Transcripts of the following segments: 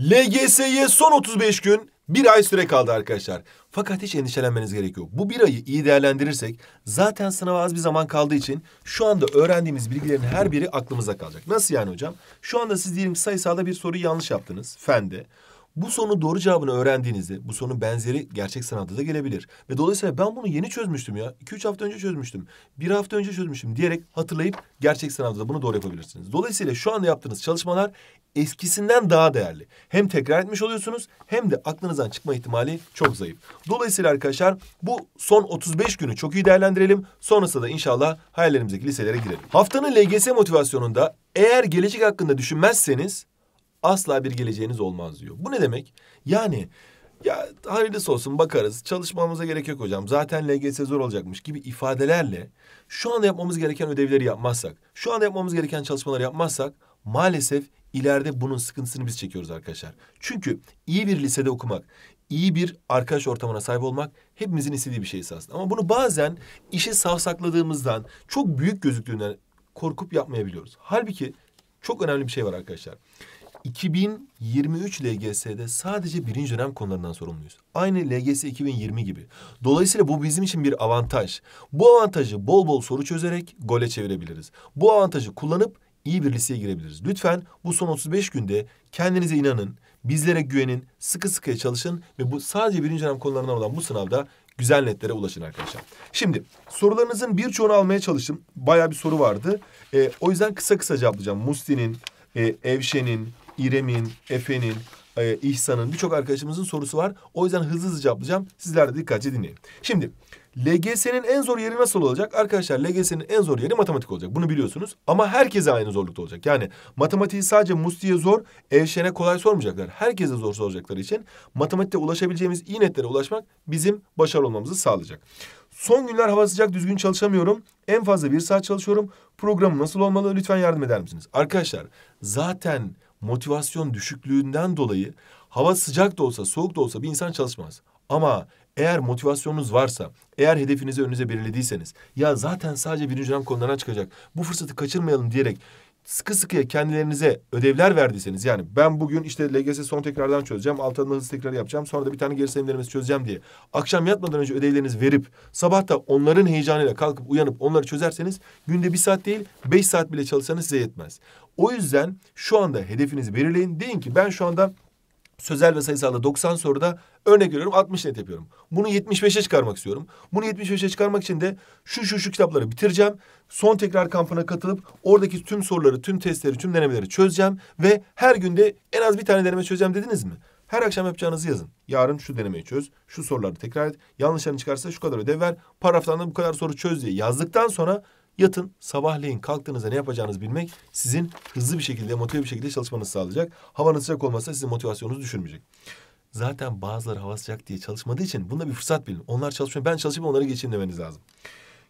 LGS'ye son 35 gün bir ay süre kaldı arkadaşlar. Fakat hiç endişelenmeniz gerekiyor. Bu bir ayı iyi değerlendirirsek zaten sınava az bir zaman kaldığı için şu anda öğrendiğimiz bilgilerin her biri aklımıza kalacak. Nasıl yani hocam? Şu anda siz diyelim sayısalda bir soruyu yanlış yaptınız. Fende. Bu sorunun doğru cevabını öğrendiğinizde bu sorunun benzeri gerçek sanatta da gelebilir. Ve dolayısıyla ben bunu yeni çözmüştüm ya. 2-3 hafta önce çözmüştüm. Bir hafta önce çözmüştüm diyerek hatırlayıp gerçek sınavda da bunu doğru yapabilirsiniz. Dolayısıyla şu anda yaptığınız çalışmalar eskisinden daha değerli. Hem tekrar etmiş oluyorsunuz hem de aklınızdan çıkma ihtimali çok zayıf. Dolayısıyla arkadaşlar bu son 35 günü çok iyi değerlendirelim. Sonrasında da inşallah hayallerimizdeki liselere girelim. Haftanın LGS motivasyonunda eğer gelecek hakkında düşünmezseniz asla bir geleceğiniz olmaz diyor. Bu ne demek? Yani ya hayırlısı olsun bakarız çalışmamıza gerek yok hocam zaten LGS zor olacakmış gibi ifadelerle şu anda yapmamız gereken ödevleri yapmazsak şu anda yapmamız gereken çalışmaları yapmazsak maalesef ileride bunun sıkıntısını biz çekiyoruz arkadaşlar. Çünkü iyi bir lisede okumak, iyi bir arkadaş ortamına sahip olmak hepimizin istediği bir şey esasında. Ama bunu bazen işe savsakladığımızdan, çok büyük gözüktüğünden korkup yapmayabiliyoruz. Halbuki çok önemli bir şey var arkadaşlar. 2023 LGS'de sadece birinci dönem konularından sorumluyuz. Aynı LGS 2020 gibi. Dolayısıyla bu bizim için bir avantaj. Bu avantajı bol bol soru çözerek gole çevirebiliriz. Bu avantajı kullanıp iyi bir liseye girebiliriz. Lütfen bu son 35 günde kendinize inanın, bizlere güvenin, sıkı sıkıya çalışın ve bu sadece birinci dönem konularından olan bu sınavda güzel netlere ulaşın arkadaşlar. Şimdi sorularınızın birçoğunu almaya çalıştım. Bayağı bir soru vardı. Ee, o yüzden kısa kısa cevaplayacağım. Musti'nin, e, Evşe'nin, İrem'in, Efe'nin, e, İhsan'ın birçok arkadaşımızın sorusu var. O yüzden hızlı hızlı cevaplayacağım. Sizler de dikkatli dinleyin. Şimdi LGS'nin en zor yeri nasıl olacak? Arkadaşlar LGS'nin en zor yeri matematik olacak. Bunu biliyorsunuz. Ama herkese aynı zorlukta olacak. Yani matematiği sadece Musti'ye zor, Evşen'e kolay sormayacaklar. Herkese zor soracakları için matematikte ulaşabileceğimiz iyi netlere ulaşmak bizim başarılı olmamızı sağlayacak. Son günler hava sıcak düzgün çalışamıyorum. En fazla bir saat çalışıyorum. Programım nasıl olmalı? Lütfen yardım eder misiniz? Arkadaşlar zaten motivasyon düşüklüğünden dolayı hava sıcak da olsa soğuk da olsa bir insan çalışmaz. Ama eğer motivasyonunuz varsa, eğer hedefinizi önünüze belirlediyseniz ya zaten sadece birinci dönem konularına çıkacak bu fırsatı kaçırmayalım diyerek sıkı sıkıya kendilerinize ödevler verdiyseniz yani ben bugün işte LGS son tekrardan çözeceğim, alt adımda hızlı tekrar yapacağım, sonra da bir tane geri sayımlarımızı çözeceğim diye akşam yatmadan önce ödevlerinizi verip sabah da onların heyecanıyla kalkıp uyanıp onları çözerseniz günde bir saat değil beş saat bile çalışsanız size yetmez. O yüzden şu anda hedefinizi belirleyin. Deyin ki ben şu anda sözel ve sayısalda 90 soruda örnek veriyorum 60 net yapıyorum. Bunu 75'e çıkarmak istiyorum. Bunu 75'e çıkarmak için de şu şu şu kitapları bitireceğim. Son tekrar kampına katılıp oradaki tüm soruları, tüm testleri, tüm denemeleri çözeceğim. Ve her günde en az bir tane deneme çözeceğim dediniz mi? Her akşam yapacağınızı yazın. Yarın şu denemeyi çöz, şu soruları tekrar et. Yanlışlarını çıkarsa şu kadar ödev ver. Paragraftan da bu kadar soru çöz diye yazdıktan sonra Yatın, sabahleyin kalktığınızda ne yapacağınızı bilmek sizin hızlı bir şekilde, motive bir şekilde çalışmanızı sağlayacak. Havanın sıcak olmasa sizin motivasyonunuzu düşürmeyecek. Zaten bazıları hava sıcak diye çalışmadığı için bunda bir fırsat bilin. Onlar çalışmıyor, ben çalışayım onları geçeyim demeniz lazım.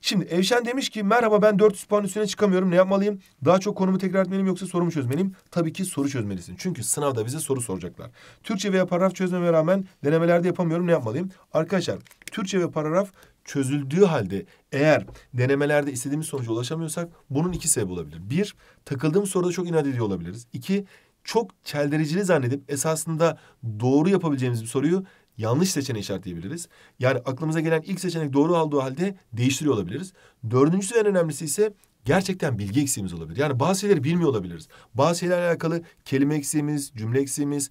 Şimdi Evşen demiş ki merhaba ben 400 puan üstüne çıkamıyorum ne yapmalıyım? Daha çok konumu tekrar etmeliyim yoksa sorumu çözmeliyim? Tabii ki soru çözmelisin. Çünkü sınavda bize soru soracaklar. Türkçe veya paragraf çözmeme rağmen denemelerde yapamıyorum ne yapmalıyım? Arkadaşlar Türkçe ve paragraf çözüldüğü halde eğer denemelerde istediğimiz sonuca ulaşamıyorsak bunun iki sebebi olabilir. Bir, takıldığım soruda çok inat ediyor olabiliriz. İki, çok çeldiricili zannedip esasında doğru yapabileceğimiz bir soruyu yanlış seçeneği işaretleyebiliriz. Yani aklımıza gelen ilk seçenek doğru olduğu halde değiştiriyor olabiliriz. Dördüncüsü en önemlisi ise gerçekten bilgi eksiğimiz olabilir. Yani bazı şeyleri bilmiyor olabiliriz. Bazı şeylerle alakalı kelime eksiğimiz, cümle eksiğimiz,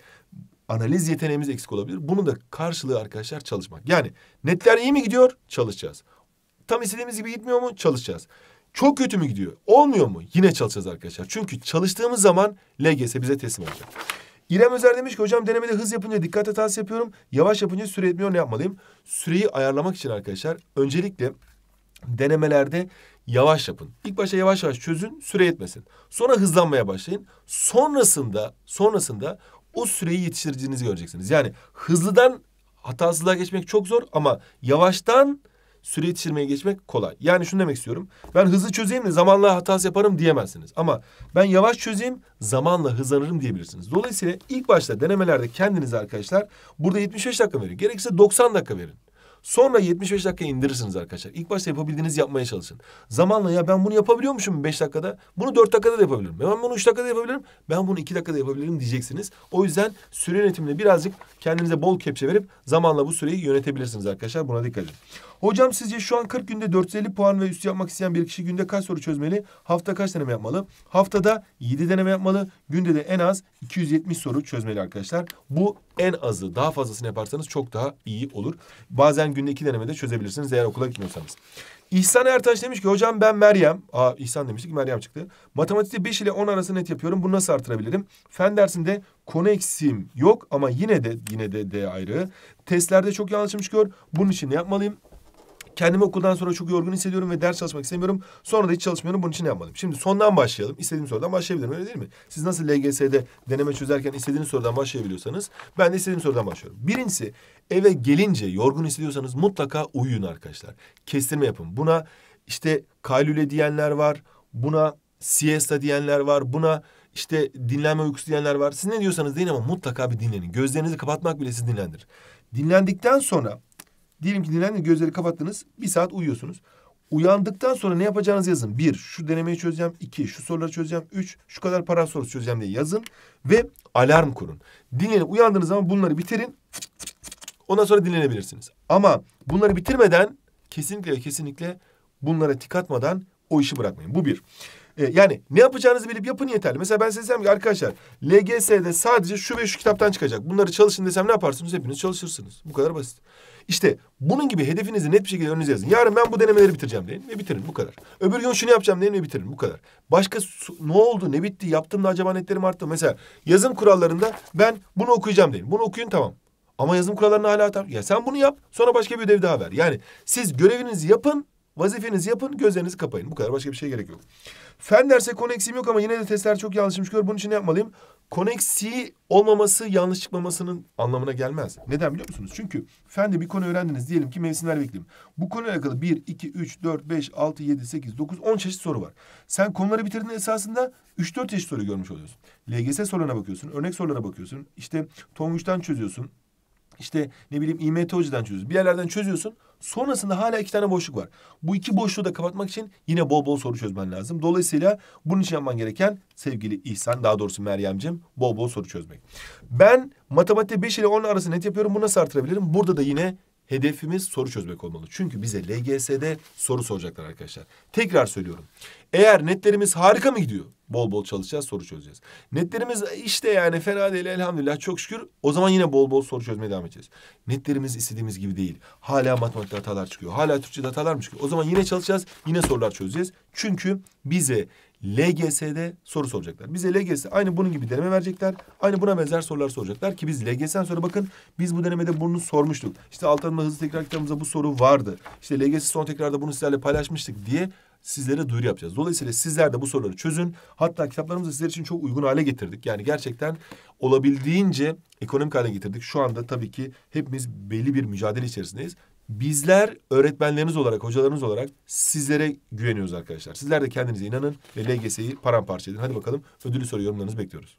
analiz yeteneğimiz eksik olabilir. Bunun da karşılığı arkadaşlar çalışmak. Yani netler iyi mi gidiyor? Çalışacağız. Tam istediğimiz gibi gitmiyor mu? Çalışacağız. Çok kötü mü gidiyor? Olmuyor mu? Yine çalışacağız arkadaşlar. Çünkü çalıştığımız zaman LGS bize teslim olacak. İrem Özer demiş ki hocam denemede hız yapınca dikkat hatası yapıyorum. Yavaş yapınca süre etmiyor ne yapmalıyım? Süreyi ayarlamak için arkadaşlar öncelikle denemelerde yavaş yapın. İlk başta yavaş yavaş çözün, süre etmesin. Sonra hızlanmaya başlayın. Sonrasında sonrasında o süreyi yetiştirdiğinizi göreceksiniz. Yani hızlıdan hatasızlığa geçmek çok zor ama yavaştan süre yetiştirmeye geçmek kolay. Yani şunu demek istiyorum. Ben hızlı çözeyim de zamanla hatası yaparım diyemezsiniz. Ama ben yavaş çözeyim zamanla hızlanırım diyebilirsiniz. Dolayısıyla ilk başta denemelerde kendinize arkadaşlar burada 75 dakika verin. Gerekirse 90 dakika verin. Sonra 75 dakika indirirsiniz arkadaşlar. İlk başta yapabildiğiniz yapmaya çalışın. Zamanla ya ben bunu yapabiliyor yapabiliyormuşum 5 dakikada. Bunu 4 dakikada da yapabilirim. Ben bunu 3 dakikada yapabilirim. Ben bunu 2 dakikada yapabilirim diyeceksiniz. O yüzden süre yönetimine birazcık kendinize bol kepçe verip zamanla bu süreyi yönetebilirsiniz arkadaşlar. Buna dikkat edin. Hocam sizce şu an 40 günde 450 puan ve üstü yapmak isteyen bir kişi günde kaç soru çözmeli? Hafta kaç deneme yapmalı? Haftada 7 deneme yapmalı. Günde de en az 270 soru çözmeli arkadaşlar. Bu en azı. Daha fazlasını yaparsanız çok daha iyi olur. Bazen günde iki deneme de çözebilirsiniz eğer okula gitmiyorsanız. İhsan Ertaş demiş ki hocam ben Meryem. Aa İhsan demiştik Meryem çıktı. Matematikte 5 ile 10 arası net yapıyorum. Bunu nasıl artırabilirim? Fen dersinde konu eksiğim yok ama yine de yine de D ayrı. Testlerde çok yanlışım çıkıyor. Bunun için ne yapmalıyım? Kendimi okuldan sonra çok yorgun hissediyorum ve ders çalışmak istemiyorum. Sonra da hiç çalışmıyorum. Bunun için ne yapmadım. Şimdi sondan başlayalım. İstediğim sorudan başlayabilirim öyle değil mi? Siz nasıl LGS'de deneme çözerken istediğiniz sorudan başlayabiliyorsanız ben de istediğim sorudan başlıyorum. Birincisi eve gelince yorgun hissediyorsanız mutlaka uyuyun arkadaşlar. Kestirme yapın. Buna işte kaylüle diyenler var. Buna siesta diyenler var. Buna işte dinlenme uykusu diyenler var. Siz ne diyorsanız deyin ama mutlaka bir dinlenin. Gözlerinizi kapatmak bile sizi dinlendirir. Dinlendikten sonra Diyelim ki dinlendiniz, gözleri kapattınız. Bir saat uyuyorsunuz. Uyandıktan sonra ne yapacağınızı yazın. Bir, şu denemeyi çözeceğim. iki şu soruları çözeceğim. Üç, şu kadar para sorusu çözeceğim diye yazın. Ve alarm kurun. Dinlenin, uyandığınız zaman bunları bitirin. Ondan sonra dinlenebilirsiniz. Ama bunları bitirmeden kesinlikle kesinlikle bunlara tik atmadan o işi bırakmayın. Bu bir. E, yani ne yapacağınızı bilip yapın yeterli. Mesela ben size desem ki arkadaşlar LGS'de sadece şu ve şu kitaptan çıkacak. Bunları çalışın desem ne yaparsınız? Hepiniz çalışırsınız. Bu kadar basit. İşte bunun gibi hedefinizi net bir şekilde önünüze yazın. Yarın ben bu denemeleri bitireceğim deyin ve bitirin bu kadar. Öbür gün şunu yapacağım deyin ve bitirin bu kadar. Başka ne oldu ne bitti yaptım da acaba netlerim arttı. Mesela yazım kurallarında ben bunu okuyacağım deyin. Bunu okuyun tamam. Ama yazım kurallarını hala atar. Ya sen bunu yap sonra başka bir ödev daha ver. Yani siz görevinizi yapın Vazifenizi yapın, gözlerinizi kapayın. Bu kadar başka bir şey gerek yok. Fen derse koneksiyim yok ama yine de testler çok yanlışmış. Gör bunun için ne yapmalıyım? Koneksi olmaması yanlış çıkmamasının anlamına gelmez. Neden biliyor musunuz? Çünkü fende bir konu öğrendiniz. Diyelim ki mevsimler ve Bu konuyla alakalı 1, 2, 3, 4, 5, 6, 7, 8, 9, 10 çeşit soru var. Sen konuları bitirdiğinde esasında 3-4 çeşit soru görmüş oluyorsun. LGS sorularına bakıyorsun, örnek sorulara bakıyorsun. İşte Tonguç'tan çözüyorsun. İşte ne bileyim İMT hocadan çözüyorsun, Bir yerlerden çözüyorsun. Sonrasında hala iki tane boşluk var. Bu iki boşluğu da kapatmak için yine bol bol soru çözmen lazım. Dolayısıyla bunun için yapman gereken sevgili İhsan daha doğrusu Meryem'cim bol bol soru çözmek. Ben matematik 5 ile 10 arası net yapıyorum. Bunu nasıl artırabilirim? Burada da yine hedefimiz soru çözmek olmalı. Çünkü bize LGS'de soru soracaklar arkadaşlar. Tekrar söylüyorum. Eğer netlerimiz harika mı gidiyor? Bol bol çalışacağız, soru çözeceğiz. Netlerimiz işte yani fena değil elhamdülillah çok şükür. O zaman yine bol bol soru çözmeye devam edeceğiz. Netlerimiz istediğimiz gibi değil. Hala matematikte hatalar çıkıyor. Hala Türkçe'de hatalar mı çıkıyor? O zaman yine çalışacağız, yine sorular çözeceğiz. Çünkü bize LGS'de soru soracaklar. Bize LGS aynı bunun gibi deneme verecekler. Aynı buna benzer sorular soracaklar ki biz LGS'den sonra bakın biz bu denemede bunu sormuştuk. İşte alt hızlı tekrar kitabımızda bu soru vardı. İşte LGS son tekrarda bunu sizlerle paylaşmıştık diye sizlere duyuru yapacağız. Dolayısıyla sizler de bu soruları çözün. Hatta kitaplarımızı sizler için çok uygun hale getirdik. Yani gerçekten olabildiğince ekonomik hale getirdik. Şu anda tabii ki hepimiz belli bir mücadele içerisindeyiz. Bizler öğretmenleriniz olarak, hocalarınız olarak sizlere güveniyoruz arkadaşlar. Sizler de kendinize inanın ve LGS'yi paramparça edin. Hadi bakalım ödülü soru yorumlarınızı bekliyoruz.